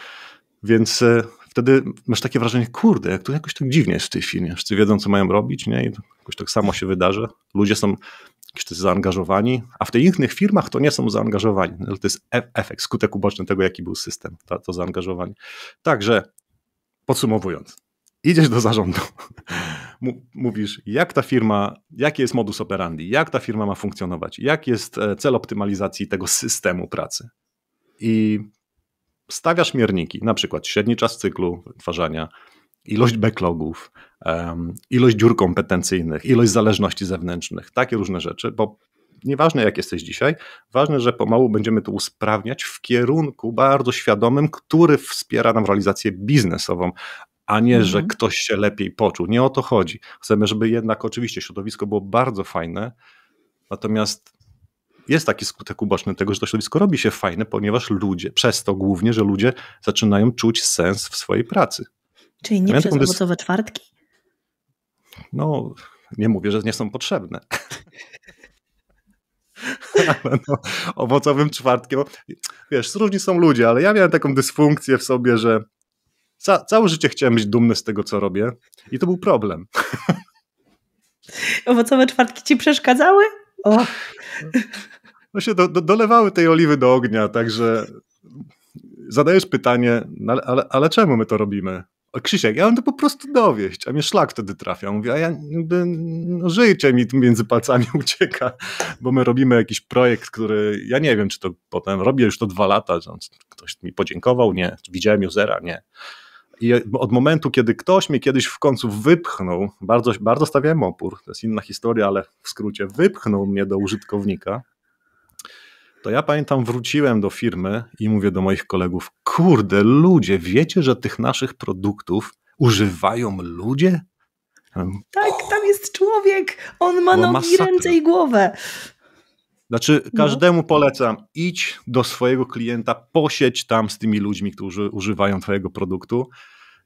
Więc e, wtedy masz takie wrażenie, kurde, jak to jakoś tak dziwnie jest w tej firmie. Wszyscy wiedzą, co mają robić, nie? I jakoś tak samo się wydarzy. Ludzie są czy zaangażowani, a w tych innych firmach to nie są zaangażowani. No to jest e- efekt, skutek uboczny tego, jaki był system, to, to zaangażowanie. Także podsumowując, idziesz do zarządu, <laughs> mówisz, jak ta firma, jaki jest modus operandi, jak ta firma ma funkcjonować, jak jest e, cel optymalizacji tego systemu pracy. I stawiasz mierniki, na przykład średni czas cyklu wytwarzania, ilość backlogów, um, ilość dziur kompetencyjnych, ilość zależności zewnętrznych, takie różne rzeczy, bo nieważne jak jesteś dzisiaj, ważne, że pomału będziemy to usprawniać w kierunku bardzo świadomym, który wspiera nam realizację biznesową, a nie, mhm. że ktoś się lepiej poczuł. Nie o to chodzi. Chcemy, żeby jednak oczywiście środowisko było bardzo fajne, natomiast jest taki skutek uboczny tego, że to środowisko robi się fajne, ponieważ ludzie, przez to głównie, że ludzie zaczynają czuć sens w swojej pracy.
Czyli nie Pamiętam, przez owocowe czwartki?
No, nie mówię, że nie są potrzebne. <laughs> ale no, owocowym czwartkiem. Wiesz, różni są ludzie, ale ja miałem taką dysfunkcję w sobie, że ca całe życie chciałem być dumny z tego, co robię, i to był problem. <laughs>
Owocowe czwartki ci przeszkadzały? O.
<laughs> No się do, do, dolewały tej oliwy do ognia, także zadajesz pytanie, no, ale, ale, ale czemu my to robimy? Krzysiek, ja mam to po prostu dowieść, a mnie szlak wtedy trafia. Mówię, a ja jakby, no, życie mi między palcami <laughs> ucieka, bo my robimy jakiś projekt, który, ja nie wiem, czy to potem, robię już to dwa lata, ktoś mi podziękował, nie, widziałem usera, nie. I od momentu, kiedy ktoś mnie kiedyś w końcu wypchnął, bardzo, bardzo stawiałem opór, to jest inna historia, ale w skrócie, wypchnął mnie do użytkownika, to ja pamiętam, wróciłem do firmy i mówię do moich kolegów: Kurde, ludzie, wiecie, że tych naszych produktów używają ludzie?
Tak, tam jest człowiek, on ma nogi, masakra. ręce i głowę.
Znaczy, no. każdemu polecam, idź do swojego klienta, posiedź tam z tymi ludźmi, którzy używają Twojego produktu.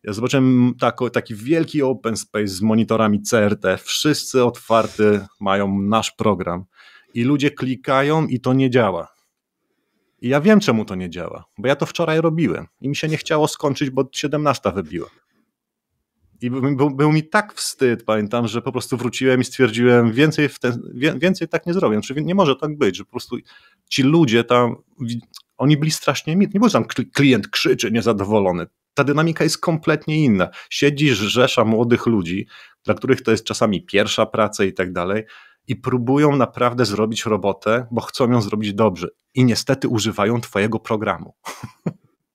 Ja zobaczyłem tako, taki wielki open space z monitorami CRT, wszyscy otwarty mają nasz program i ludzie klikają i to nie działa. I ja wiem, czemu to nie działa, bo ja to wczoraj robiłem i mi się nie chciało skończyć, bo 17 wybiła. I był, był, mi tak wstyd, pamiętam, że po prostu wróciłem i stwierdziłem, więcej, ten, więcej tak nie zrobię. Czyli znaczy, nie może tak być, że po prostu ci ludzie tam, oni byli strasznie mi. Nie było, tam klient krzyczy niezadowolony. Ta dynamika jest kompletnie inna. Siedzisz, rzesza młodych ludzi, dla których to jest czasami pierwsza praca i tak dalej i próbują naprawdę zrobić robotę, bo chcą ją zrobić dobrze. I niestety używają Twojego programu.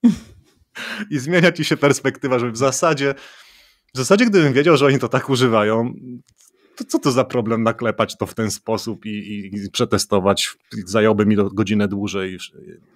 <laughs> I zmienia ci się perspektywa, że w zasadzie, w zasadzie, gdybym wiedział, że oni to tak używają, to co to za problem naklepać to w ten sposób i, i, i przetestować? Zająłby mi godzinę dłużej,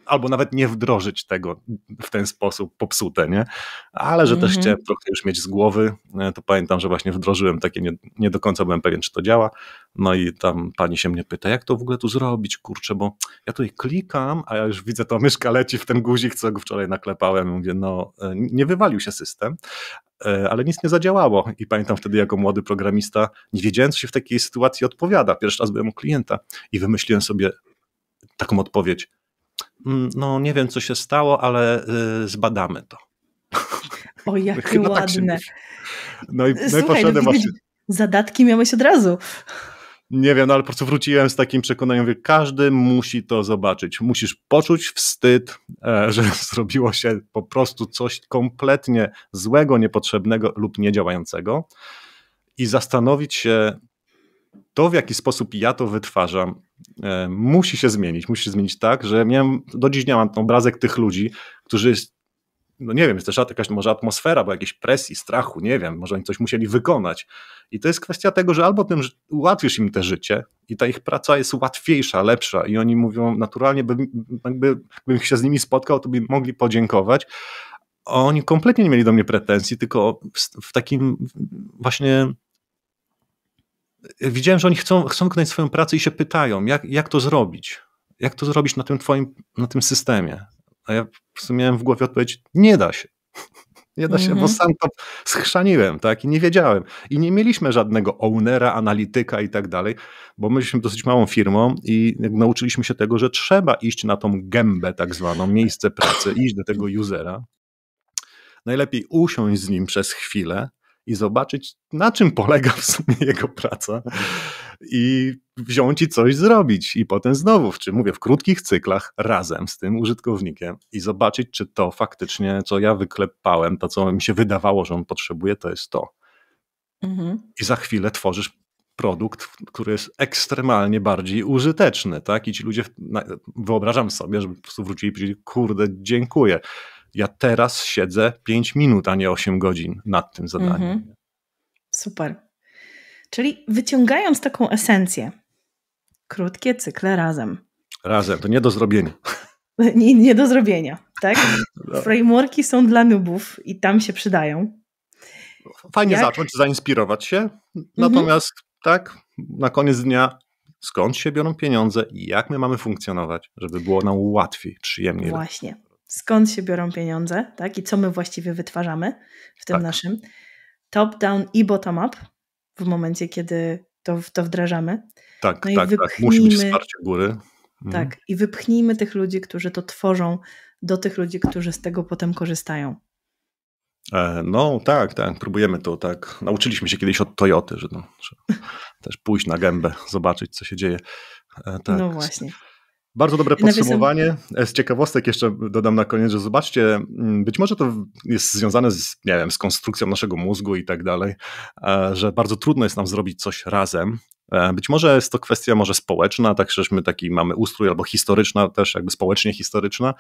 albo nawet nie wdrożyć tego w ten sposób popsute, nie? Ale że też mhm. chciałem trochę już mieć z głowy, e, to pamiętam, że właśnie wdrożyłem takie, nie, nie do końca byłem pewien, czy to działa. No i tam pani się mnie pyta, jak to w ogóle tu zrobić, kurczę, bo ja tutaj klikam, a ja już widzę, to myszka leci w ten guzik, co go wczoraj naklepałem. Mówię, no e, nie wywalił się system, E, ale nic nie zadziałało. I pamiętam wtedy jako młody programista, nie wiedziałem, co się w takiej sytuacji odpowiada. Pierwszy raz byłem u klienta i wymyśliłem sobie taką odpowiedź. Mm, no, nie wiem, co się stało, ale y, zbadamy to.
O, <laughs> jakie tak ładne. Tak
no i, no i no poszedłem właśnie.
Zadatki miałeś od razu
nie wiem, no ale po prostu wróciłem z takim przekonaniem, że każdy musi to zobaczyć. Musisz poczuć wstyd, e, że <laughs> zrobiło się po prostu coś kompletnie złego, niepotrzebnego lub niedziałającego i zastanowić się, to w jaki sposób ja to wytwarzam, e, musi się zmienić. Musi się zmienić tak, że miałem, do dziś ten obrazek tych ludzi, którzy no nie wiem, jest też jakaś może atmosfera, bo jakiejś presji, strachu, nie wiem, może oni coś musieli wykonać. I to jest kwestia tego, że albo tym ułatwisz im te życie i ta ich praca jest łatwiejsza, lepsza i oni mówią naturalnie, by, jakby, się z nimi spotkał, to by mogli podziękować. A oni kompletnie nie mieli do mnie pretensji, tylko w, w takim właśnie e, widziałem, że oni chcą, chcą wykonać swoją pracę i się pytają, jak, jak to zrobić? Jak to zrobić na tym twoim, na tym systemie? A ja w sumie miałem w głowie odpowiedź, nie da się. <laughs> Nie da się, mm -hmm. bo mhm. sam to schrzaniłem, tak? I nie wiedziałem. I nie mieliśmy żadnego ownera, analityka i tak dalej, bo myśmy dosyć małą firmą i nauczyliśmy się tego, że trzeba iść na tą gębę, tak zwaną, miejsce pracy, iść do tego usera. Najlepiej usiąść z nim przez chwilę, i zobaczyć, na czym polega w sumie <laughs> jego praca i wziąć i coś zrobić. I potem znowu, czy mówię, w krótkich cyklach razem z tym użytkownikiem i zobaczyć, czy to faktycznie, co ja wyklepałem, to co mi się wydawało, że on potrzebuje, to jest to. Mhm. I za chwilę tworzysz produkt, który jest ekstremalnie bardziej użyteczny, tak? I ci ludzie, wyobrażam sobie, że po prostu wrócili i powiedzieli, kurde, dziękuję ja teraz siedzę 5 minut, a nie 8 godzin nad tym zadaniem.
Mhm. Super. Czyli wyciągając taką esencję, krótkie cykle razem.
Razem, to nie do zrobienia. <laughs>
Nie, nie do zrobienia, tak?
<laughs> No.
Frameworki są dla nubów i tam się przydają.
Fajnie Jak? zacząć, zainspirować się, mhm. natomiast mhm. tak, na koniec dnia skąd się biorą pieniądze i jak my mamy funkcjonować, żeby było nam łatwiej, przyjemniej. Właśnie
skąd się biorą pieniądze, tak? I co my właściwie wytwarzamy w tym tak. naszym top-down i bottom-up w momencie, kiedy to, to wdrażamy. Tak, no tak, tak. Musi być wsparcie
góry. Mhm. Tak.
i wypchnijmy tych ludzi, którzy to tworzą, do tych ludzi, którzy z tego potem korzystają.
E, no tak, tak, próbujemy to tak. Nauczyliśmy się kiedyś od Toyoty, że no, trzeba <laughs> też pójść na gębę, zobaczyć co się dzieje. E, tak. No właśnie. Bardzo dobre podsumowanie. E, z ciekawostek jeszcze dodam na koniec, że zobaczcie, mm, być może to jest związane z, nie wiem, z konstrukcją naszego mózgu i tak dalej, e, że bardzo trudno jest nam zrobić coś razem. E, być może jest to kwestia może społeczna, tak żeśmy taki mamy ustrój, albo historyczna też, jakby społecznie historyczna,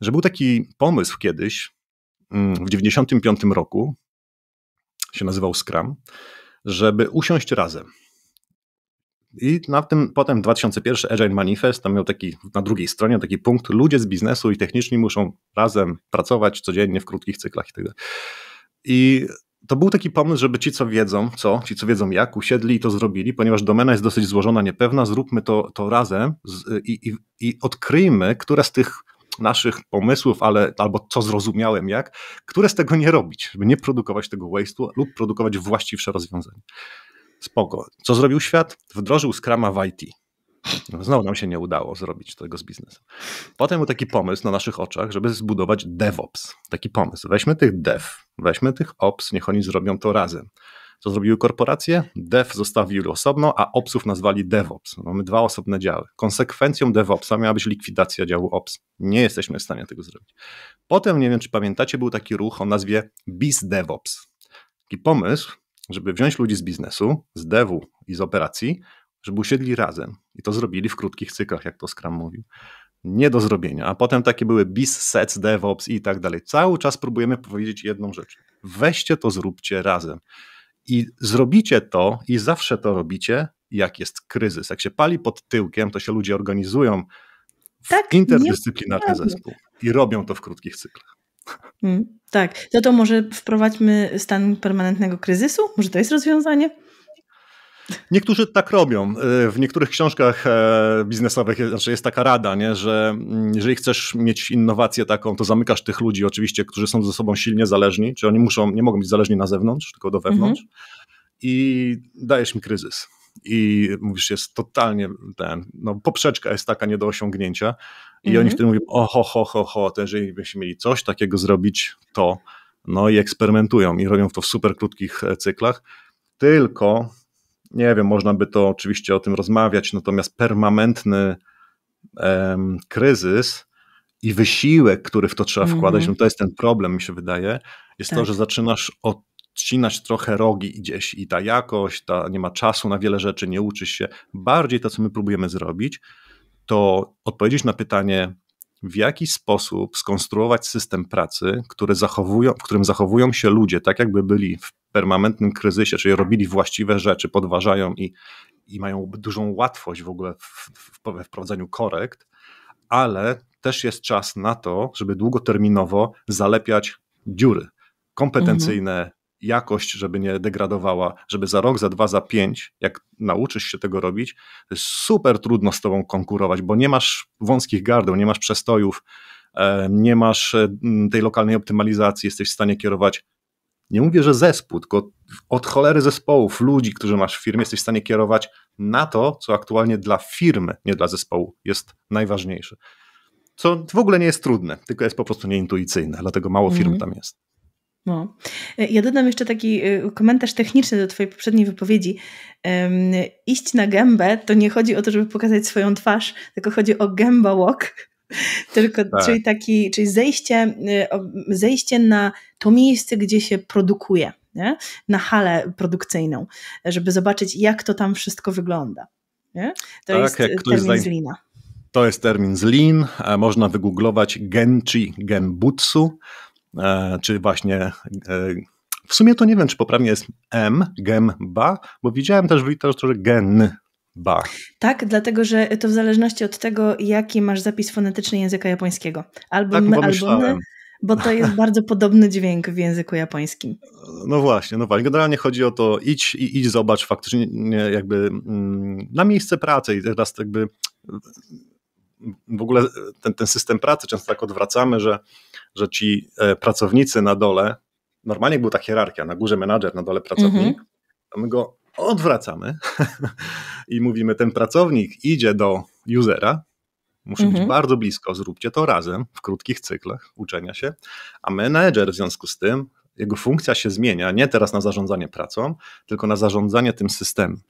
że był taki pomysł kiedyś, mm, w 95 roku, się nazywał Scrum, żeby usiąść razem i na tym potem 2001 Agile Manifest, tam miał taki na drugiej stronie taki punkt, ludzie z biznesu i techniczni muszą razem pracować codziennie w krótkich cyklach itd. Tak I to był taki pomysł, żeby ci, co wiedzą co, ci, co wiedzą jak, usiedli i to zrobili, ponieważ domena jest dosyć złożona, niepewna, zróbmy to, to razem z, i, i, i odkryjmy, które z tych naszych pomysłów, ale albo co zrozumiałem jak, które z tego nie robić, żeby nie produkować tego waste'u lub produkować właściwsze rozwiązanie. Spoko. Co zrobił świat? Wdrożył Scrama w IT. No, znowu nam się nie udało zrobić tego z biznesem. Potem był taki pomysł na naszych oczach, żeby zbudować DevOps. Taki pomysł. Weźmy tych dev, weźmy tych ops, niech oni zrobią to razem. Co zrobiły korporacje? Dev zostawiły osobno, a opsów nazwali DevOps. No, mamy dwa osobne działy. Konsekwencją DevOpsa miała być likwidacja działu ops. Nie jesteśmy w stanie tego zrobić. Potem, nie wiem czy pamiętacie, był taki ruch o nazwie BizDevOps. Taki pomysł, żeby wziąć ludzi z biznesu, z devu i z operacji, żeby usiedli razem i to zrobili w krótkich cyklach, jak to Scrum mówił. Nie do zrobienia. A potem takie były biz, sets, DevOps i tak dalej. Cały czas próbujemy powiedzieć jedną rzecz. Weźcie to, zróbcie razem. I zrobicie to i zawsze to robicie, jak jest kryzys. Jak się pali pod tyłkiem, to się ludzie organizują
w tak, interdyscyplinarny zespół
i robią to w krótkich cyklach.
Mm, tak, za to może wprowadźmy stan permanentnego kryzysu? Może to jest rozwiązanie?
Niektórzy tak robią. Y, w niektórych książkach e, biznesowych znaczy jest taka rada, nie, że mm, jeżeli chcesz mieć innowację taką, to zamykasz tych ludzi oczywiście, którzy są ze sobą silnie zależni, czy oni muszą, nie mogą być zależni na zewnątrz, tylko do wewnątrz mhm. i dajesz mi kryzys i mówisz, jest totalnie ten, no poprzeczka jest taka nie do osiągnięcia i mhm. oni wtedy mówią, oho, ho, ho, ho, to jeżeli byśmy mieli coś takiego zrobić, to no i eksperymentują i robią to w super krótkich e, cyklach, tylko nie wiem, można by to oczywiście o tym rozmawiać, natomiast permanentny em, kryzys i wysiłek, który w to trzeba wkładać, mhm. no to jest ten problem, mi się wydaje, jest tak. to, że tak. zaczynasz od odcinać trochę rogi gdzieś i ta jakość, ta, nie ma czasu na wiele rzeczy, nie uczysz się. Bardziej to, co my próbujemy zrobić, to odpowiedzieć na pytanie, w jaki sposób skonstruować system pracy, który zachowują, w którym zachowują się ludzie tak, jakby byli w permanentnym kryzysie, czyli robili właściwe rzeczy, podważają i, i mają dużą łatwość w ogóle w, w, we wprowadzeniu korekt, ale też jest czas na to, żeby długoterminowo zalepiać dziury mhm. kompetencyjne, mhm jakość, żeby nie degradowała, żeby za rok, za dwa, za pięć, jak nauczysz się tego robić, to jest super trudno z tobą konkurować, bo nie masz wąskich gardeł, nie masz przestojów, e, nie masz e, tej lokalnej optymalizacji, jesteś w stanie kierować. Nie mówię, że zespół, tylko od cholery zespołów, ludzi, którzy masz w firmie, jesteś w stanie kierować na to, co aktualnie dla firmy, nie dla zespołu jest najważniejsze. Co w ogóle nie jest trudne, tylko jest po prostu nieintuicyjne, dlatego mało firm mm. tam jest.
No. Ja dodam jeszcze taki y, komentarz techniczny do Twojej poprzedniej wypowiedzi. Um, iść na gębę to nie chodzi o to, żeby pokazać swoją twarz, tylko chodzi o gęba walk. <laughs> Tylko, tak. czyli, taki, czyli zejście, y, zejście na to miejsce, gdzie się produkuje, nie? na halę produkcyjną, żeby zobaczyć, jak to tam wszystko wygląda. Nie? To tak, jest jak ktoś termin z Lina.
To jest termin z Lean. E, można wygooglować Genchi Genbutsu. E, czy właśnie e, w sumie to nie wiem, czy poprawnie jest M, gemba, bo widziałem też w literaturze gen. Ba.
Tak, dlatego że to w zależności od tego, jaki masz zapis fonetyczny języka japońskiego. Albo tak, my, albo my, bo to jest <laughs> bardzo podobny dźwięk w języku japońskim.
No właśnie, no właśnie. Generalnie chodzi o to, idź i idź, zobacz faktycznie jakby mm, na miejsce pracy i teraz jakby w ogóle ten, ten system pracy często tak odwracamy, że, że ci e, pracownicy na dole, normalnie była ta hierarchia, na górze menadżer, na dole pracownik, a mhm. to my go odwracamy <laughs> i mówimy, ten pracownik idzie do usera, musi być mhm. bardzo blisko, zróbcie to razem w krótkich cyklach uczenia się, a menadżer w związku z tym, jego funkcja się zmienia, nie teraz na zarządzanie pracą, tylko na zarządzanie tym systemem.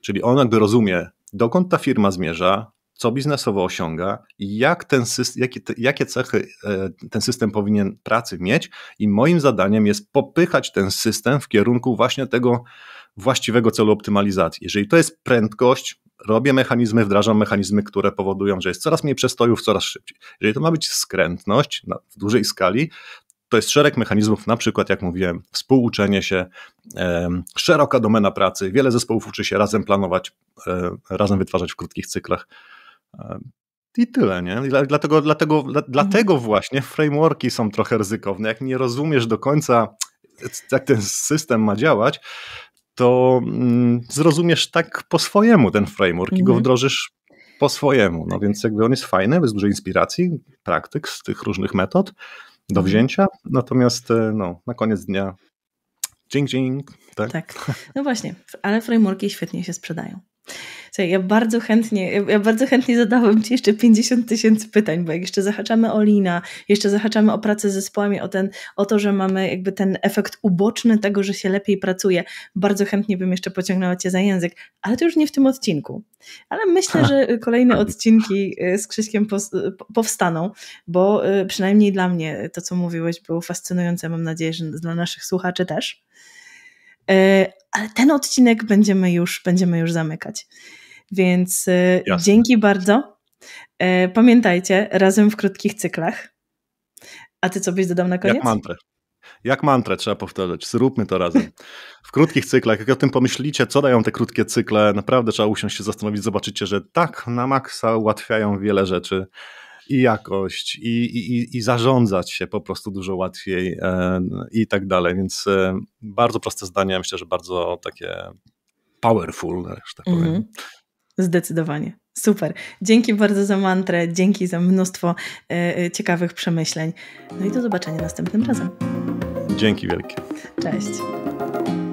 Czyli on jakby rozumie, dokąd ta firma zmierza, co biznesowo osiąga, jak ten system, jakie, jakie cechy e, ten system powinien pracy mieć, i moim zadaniem jest popychać ten system w kierunku właśnie tego właściwego celu optymalizacji. Jeżeli to jest prędkość, robię mechanizmy, wdrażam mechanizmy, które powodują, że jest coraz mniej przestojów, coraz szybciej. Jeżeli to ma być skrętność na, w dużej skali, to jest szereg mechanizmów, na przykład, jak mówiłem, współuczenie się, e, szeroka domena pracy, wiele zespołów uczy się razem planować, e, razem wytwarzać w krótkich cyklach. Ehm, I tyle, nie? dlatego, dlatego, mhm. dlatego właśnie frameworki są trochę ryzykowne. Jak nie rozumiesz do końca, jak ten system ma działać, to mm, zrozumiesz tak po swojemu ten framework i go mhm. wdrożysz po swojemu. No więc jakby on jest fajny, jest dużo inspiracji, praktyk z tych różnych metod do mhm. wzięcia. Natomiast e, no, na koniec dnia dżing dżing. Tak? tak.
No właśnie, ale frameworki świetnie się sprzedają. Słuchaj, ja bardzo chętnie, ja, bardzo chętnie zadałabym Ci jeszcze 50 tysięcy pytań, bo jak jeszcze zahaczamy o lina, jeszcze zahaczamy o pracę z zespołami, o, ten, o to, że mamy jakby ten efekt uboczny tego, że się lepiej pracuje, bardzo chętnie bym jeszcze pociągnęła Cię za język, ale to już nie w tym odcinku. Ale myślę, że kolejne odcinki y, z Krzyśkiem y, powstaną, bo y, przynajmniej dla mnie to, co mówiłeś, było fascynujące. Mam nadzieję, że dla naszych słuchaczy też. Ale ten odcinek będziemy już, będziemy już zamykać. Więc y, Jasne. dzięki bardzo. E, pamiętajcie, razem w krótkich cyklach. A ty co byś dodał na koniec? Jak mantrę.
Jak mantrę trzeba powtarzać, zróbmy to razem. W krótkich cyklach, jak o tym pomyślicie, co dają te krótkie cykle, naprawdę trzeba usiąść się zastanowić, zobaczycie, że tak na maksa ułatwiają wiele rzeczy i jakość, i, i, i zarządzać się po prostu dużo łatwiej e, i tak dalej. Więc e, bardzo proste zdania, myślę, że bardzo takie powerful, że tak powiem. Mm
-hmm. Zdecydowanie. Super. Dzięki bardzo za mantrę, dzięki za mnóstwo e, e, ciekawych przemyśleń. No i do zobaczenia następnym razem. Dzięki wielkie. Cześć.